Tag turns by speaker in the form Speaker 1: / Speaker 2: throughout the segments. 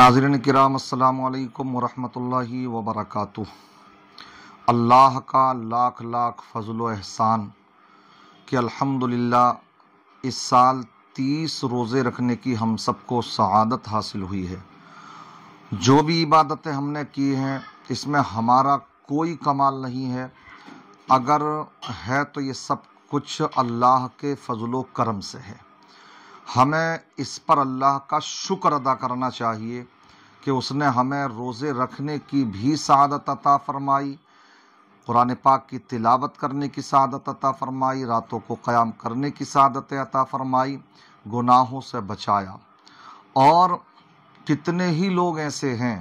Speaker 1: नाजरन कराम अल्लाम वरहमल वबरक अल्लाह का लाख लाख फजल एहसान कि अल्हम्दुलिल्लाह इस साल तीस रोज़े रखने की हम सबको सआदत हासिल हुई है जो भी इबादतें हमने की हैं इसमें हमारा कोई कमाल नहीं है अगर है तो ये सब कुछ अल्लाह के फजलो करम से है हमें इस पर अल्लाह का शुक्र अदा करना चाहिए कि उसने हमें रोज़े रखने की भी शहादत अता फरमाई कुरान पाक की तिलावत करने की शहादत अता फरमाई रातों को क़याम करने की शहादत अता फरमाई गुनाहों से बचाया और कितने ही लोग ऐसे हैं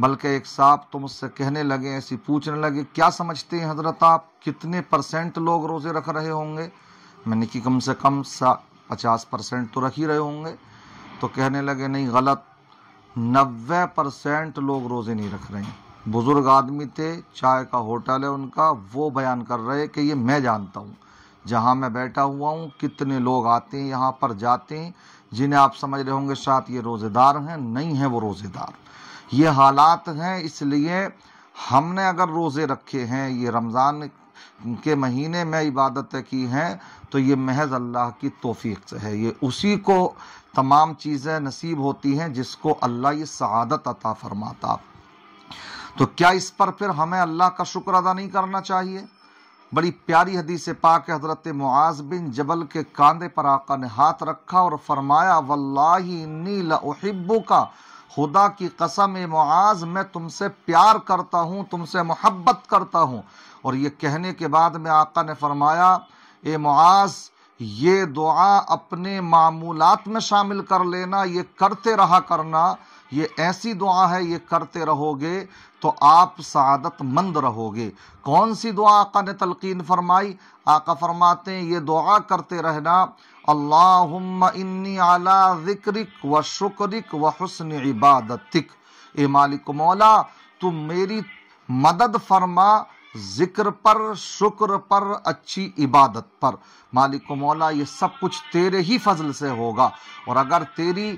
Speaker 1: बल्कि एक साहब तो मुझसे कहने लगे ऐसी पूछने लगे क्या समझते हैं हज़रत आप कितने परसेंट लोग रोज़े रख रहे होंगे मैंने कि कम से कम पचास परसेंट तो रख ही रहे होंगे तो कहने लगे नहीं गलत नब्बे परसेंट लोग रोज़े नहीं रख रहे हैं बुज़ुर्ग आदमी थे चाय का होटल है उनका वो बयान कर रहे कि ये मैं जानता हूँ जहाँ मैं बैठा हुआ हूँ कितने लोग आते हैं यहाँ पर जाते हैं जिन्हें आप समझ रहे होंगे शायद ये रोज़ेदार हैं नहीं हैं वो रोज़ेदार ये हालात हैं इसलिए हमने अगर रोज़े रखे हैं ये रमज़ान के महीने में इबादतें की हैं तो ये महज अल्लाह की तोफ़ी से है ये उसी को तमाम चीज़ें नसीब होती हैं जिसको अल्लाह ये सआदत अता फरमाता तो क्या इस पर फिर हमें अल्लाह का शुक्र अदा नहीं करना चाहिए बड़ी प्यारी हदीस पाक हजरत मुआज बिन जबल के कांधे पर आका ने हाथ रखा और फरमाया वल्लाही नील उहिब्बू का खुदा की कसम ए मुआज मैं तुमसे प्यार करता हूँ तुमसे मोहब्बत करता हूँ और ये कहने के बाद में आका ने फरमाया ए मुआज ये दुआ अपने मामूलात में शामिल कर लेना ये करते रहा करना ये ऐसी दुआ है ये करते रहोगे तो आप सदत मंद रहोगे कौन सी दुआ आका ने तलकिन फरमाई आका फरमाते हैं ये दुआ करते रहना अल्लाह इन्नी आला जिक्रिक व शुक्रिक व हसन इबादतिक ए मालिक मौला तुम मेरी मदद फरमा जिक्र पर शुक्र पर अच्छी इबादत पर मालिक मौला ये सब कुछ तेरे ही फजल से होगा और अगर तेरी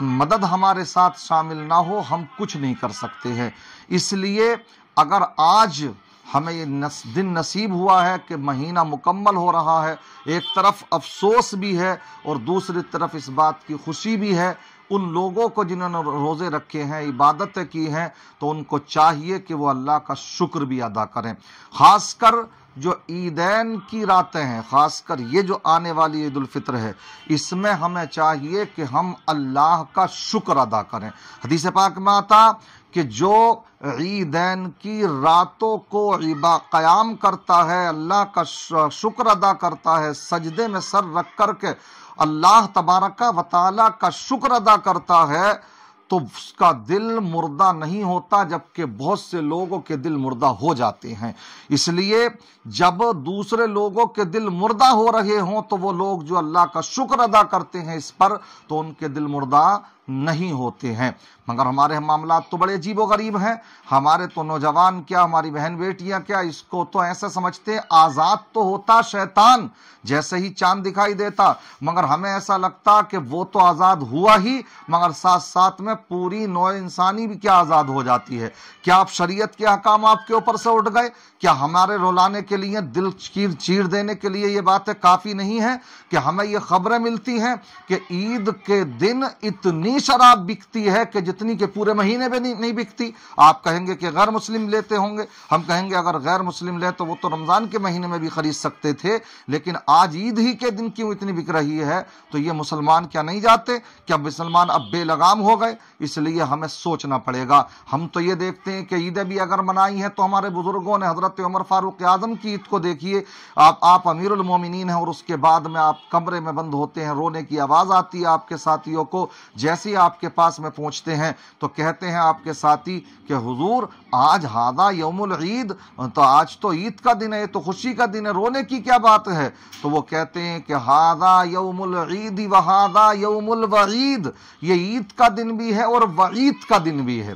Speaker 1: मदद हमारे साथ शामिल ना हो हम कुछ नहीं कर सकते हैं इसलिए अगर आज हमें ये नस, दिन नसीब हुआ है कि महीना मुकम्मल हो रहा है एक तरफ अफसोस भी है और दूसरी तरफ इस बात की खुशी भी है उन लोगों को जिन्होंने रोज़े रखे हैं इबादतें की हैं तो उनको चाहिए कि वो अल्लाह का शुक्र भी अदा करें ख़ासकर जो ईदैन की रातें हैं ख़ासकर ये जो आने वाली ईद है इसमें हमें चाहिए कि हम अल्लाह का शुक्र अदा करें हदीस पाक में आता कि जो ईदैन की रातों को इबा क़याम करता है अल्लाह का शुक्र अदा करता है सजदे में सर रख कर के अल्लाह तबारक व का शुक्र अदा करता है तो उसका दिल मुर्दा नहीं होता जबकि बहुत से लोगों के दिल मुर्दा हो जाते हैं इसलिए जब दूसरे लोगों के दिल मुर्दा हो रहे हों तो वो लोग जो अल्लाह का शुक्र अदा करते हैं इस पर तो उनके दिल मुर्दा नहीं होते हैं मगर हमारे मामला तो बड़े अजीब गरीब हैं हमारे तो नौजवान क्या हमारी बहन बेटियां क्या इसको तो ऐसे समझते आज़ाद तो होता शैतान जैसे ही चांद दिखाई देता मगर हमें ऐसा लगता कि वो तो आज़ाद हुआ ही मगर साथ साथ में पूरी नौ इंसानी भी क्या आज़ाद हो जाती है क्या आप शरीयत के अहकाम आपके ऊपर से उठ गए क्या हमारे रोलाने के लिए दिल चीर चीर देने के लिए ये बातें काफ़ी नहीं है कि हमें ये खबरें मिलती हैं कि ईद के दिन इतनी इतनी शराब बिकती है कि जितनी के पूरे महीने में नहीं, नहीं बिकती आप कहेंगे कि गैर मुस्लिम लेते होंगे हम कहेंगे अगर गैर मुस्लिम ले तो वो तो रमज़ान के महीने में भी खरीद सकते थे लेकिन आज ईद ही के दिन क्यों इतनी बिक रही है तो ये मुसलमान क्या नहीं जाते क्या मुसलमान अब बेलगाम हो गए इसलिए हमें सोचना पड़ेगा हम तो ये देखते हैं कि ईदें भी अगर मनाई हैं तो हमारे बुज़ुर्गों ने हज़रत उमर फारूक आज़म की ईद को देखिए आप आप अमीरमिन हैं और उसके बाद में आप कमरे में बंद होते हैं रोने की आवाज़ आती है आपके साथियों को जैसे ही आपके पास में पहुँचते हैं तो कहते हैं आपके साथी कि हुजूर आज हादा यमुल ईद तो आज तो ईद का दिन है ये तो खुशी का दिन है रोने की क्या बात है तो वो कहते हैं कि हादा यमुल ईद व हादा यमुल वईद ये ईद का दिन भी है और वईद का दिन भी है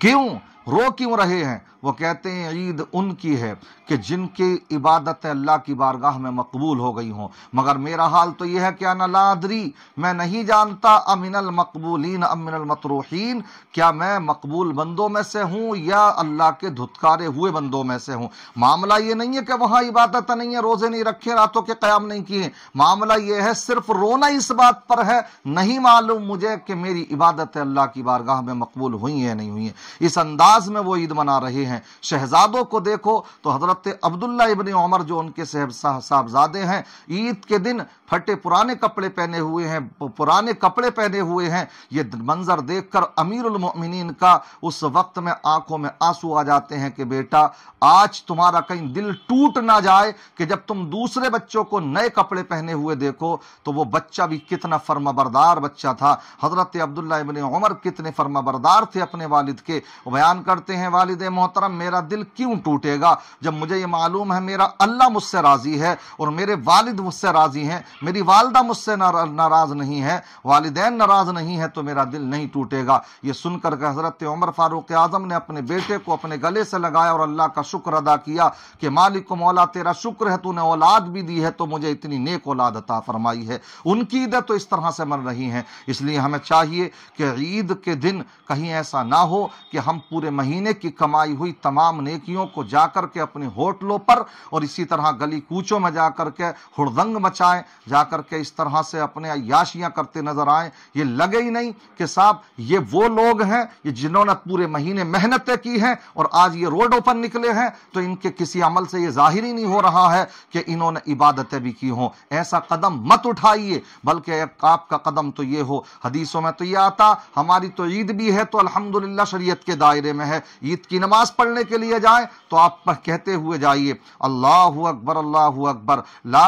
Speaker 1: क्यों रो क्यों रहे हैं वो कहते हैं ईद उनकी है कि जिनकी इबादत अल्लाह की बारगाह में मकबूल हो गई हों मगर मेरा हाल तो यह है कि अना लादरी मैं नहीं जानता अमिन मकबूलिन अमिन मतरूहीन क्या मैं मकबूल बंदों में से हूँ या अल्लाह के धुतकारे हुए बंदों में से हूँ मामला ये नहीं है कि वहाँ इबादत नहीं है रोज़े नहीं रखे रातों के क़्याम नहीं किए मामला ये है सिर्फ रोना इस बात पर है नहीं मालूम मुझे कि मेरी इबादत अल्लाह की बारगाह में मकबूल हुई है नहीं हुई है इस अंदाज में वो ईद मना रहे हैं शहजादों को देखो तो हजरत अब्दुल्ला इबन उमर जो उनके साहबजादे हैं ईद के दिन फटे पुराने कपड़े पहने हुए हैं पुराने कपड़े पहने हुए हैं ये मंजर देखकर अमीरमिन का उस वक्त में आंखों में आंसू आ जाते हैं कि बेटा आज तुम्हारा कहीं दिल टूट ना जाए कि जब तुम दूसरे बच्चों को नए कपड़े पहने हुए देखो तो वो बच्चा भी कितना फर्माबरदार बच्चा था हजरत अब्दुल्ला इबन उमर कितने फर्माबरदार थे अपने वालिद के बयान करते हैं वालिद मोहतर मोहतरम मेरा दिल क्यों टूटेगा जब मुझे यह मालूम है मेरा अल्लाह मुझसे राज़ी है और मेरे वालिद मुझसे राज़ी हैं मेरी वालदा मुझसे नाराज़ नहीं है वालदे नाराज़ नहीं है तो मेरा दिल नहीं टूटेगा यह सुनकर के हज़रत उमर फ़ारूक आज़म ने अपने बेटे को अपने गले से लगाया और अल्लाह का शुक्र अदा किया कि मालिक को मौला तेरा शुक्र है तूने औलाद भी दी है तो मुझे इतनी नेक औलाद अता फरमाई है उनकी ईदें तो इस तरह से मर रही हैं इसलिए हमें चाहिए कि ईद के दिन कहीं ऐसा ना हो कि हम पूरे महीने की कमाई हुई हुई तमाम नेकियों को जाकर के अपने होटलों पर और इसी तरह गली कूचों में जाकर के हुड़दंग मचाएं जाकर के इस तरह से अपने अयाशियाँ करते नजर आए ये लगे ही नहीं कि साहब ये वो लोग हैं ये जिन्होंने पूरे महीने मेहनतें की हैं और आज ये रोडों पर निकले हैं तो इनके किसी अमल से ये जाहिर ही नहीं हो रहा है कि इन्होंने इबादतें भी की हों ऐसा कदम मत उठाइए बल्कि आपका कदम तो ये हो हदीसों में तो ये आता हमारी तो ईद भी है तो अल्हम्दुलिल्लाह शरीयत के दायरे में है ईद की नमाज पढ़ने के लिए जाएं तो आप कहते हुए जाइए अल्लाह अकबर अल्लाह अकबर ला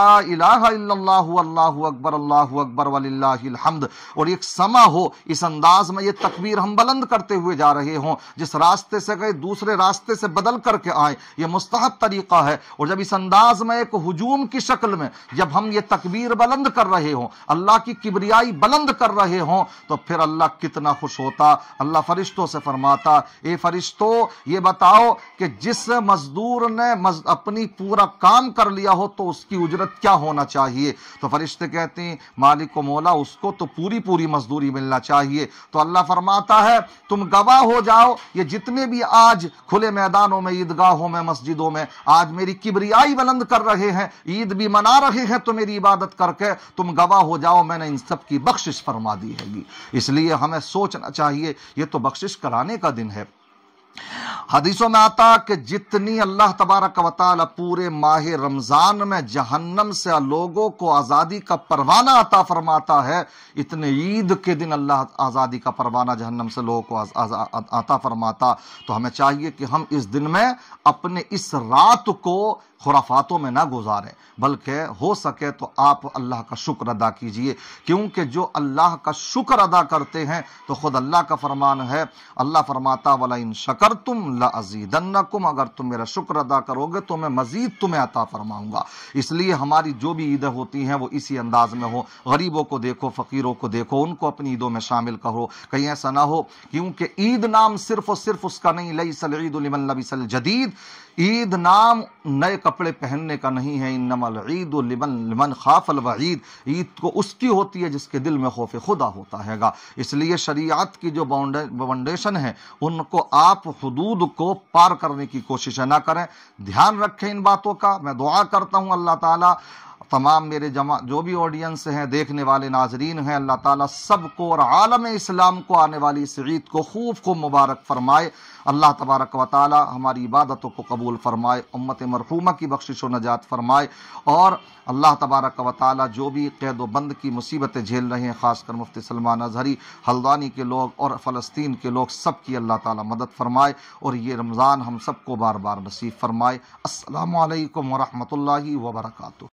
Speaker 1: अल्लाह अकबर अल्लाह अकबर वल्लाहमद और एक समा हो इस अंदाज में ये तकबीर हम बुलंद करते हुए जा रहे हों जिस रास्ते से गए दूसरे रास्ते से बदल करके आए ये मुस्तहब तरीक़ा है और जब इस अंदाज में एक हजूम की शक्ल में जब हम ये तकबीर बुलंद कर रहे हों अल्लाह की किबरियाई बुलंद कर रहे हों तो फिर अल्लाह कितना खुश होता अल्लाह फरिश्तों से फरमाता ए फरिश्तो ये बता बताओ कि जिस मजदूर ने मज, अपनी पूरा काम कर लिया हो तो उसकी उजरत क्या होना चाहिए तो फरिश्ते कहते हैं मालिक को मौला उसको तो पूरी पूरी मजदूरी मिलना चाहिए तो अल्लाह फरमाता है तुम गवाह हो जाओ ये जितने भी आज खुले मैदानों में ईदगाहों में मस्जिदों में आज मेरी किबरियाई बुलंद कर रहे हैं ईद भी मना रहे हैं तो मेरी इबादत करके तुम गवाह हो जाओ मैंने इन सब की बख्शिश फरमा दी है इसलिए हमें सोचना चाहिए ये तो बख्शिश कराने का दिन है हदीसों में आता कि जितनी अल्लाह तबारक वाल पूरे माह रमजान में जहन्नम से लोगों को आजादी का परवाना अता फरमाता है इतने ईद के दिन अल्लाह आजादी का परवाना जहन्नम से लोगों को अता आता फरमाता तो हमें चाहिए कि हम इस दिन में अपने इस रात को खुराफातों में ना गुजारें बल्कि हो सके तो आप अल्लाह का शुक्र अदा कीजिए क्योंकि जो अल्लाह का शुक्र अदा करते हैं तो ख़ुद अल्लाह का फरमान है अल्लाह फरमाता वाला इन शकर तुम लजीदन्नकुम अगर तुम मेरा शुक्र अदा करोगे तो मैं मज़ीद तुम्हें अता फरमाऊँगा इसलिए हमारी जो भी ईदें होती हैं वो इसी अंदाज में हो गरीबों को देखो फ़कीरों को देखो उनको अपनी ईदों में शामिल करो कहीं ऐसा ना हो क्योंकि ईद नाम सिर्फ और सिर्फ उसका नहीं लई सल ईद जदीद ईद नाम नए कपड़े पहनने का नहीं है इन नमल ईद लिमन लिमन खाफल व ईद ईद को उसकी होती है जिसके दिल में खौफ खुदा होता हैगा इसलिए शरीयत की जो बाउंडेशन है उनको आप हदूद को पार करने की कोशिश ना करें ध्यान रखें इन बातों का मैं दुआ करता हूँ अल्लाह ताला तमाम मेरे जमा जो भी ऑडियंस हैं देखने वाले नाजरीन हैं अल्लाह ताला सबको और आलम इस्लाम को आने वाली इस ईद को खूब खूब मुबारक फरमाए अल्लाह तबारक व ताली हमारी इबादतों को कबूल फरमाए उम्मत मरहूमा की बख्शिश व नजात फरमाए और अल्लाह तबारक व ताली जो भी कैद बंद की मुसीबतें झेल रहे हैं ख़ासकर मुफ्ती सलमान अजहरी हल्द्वानी के लोग और फ़लस्तीन के लोग सब की अल्लाह ताली मदद फरमाए और ये रमज़ान हम सबको बार बार नसीब फरमाए असलकम वरहमल वर्का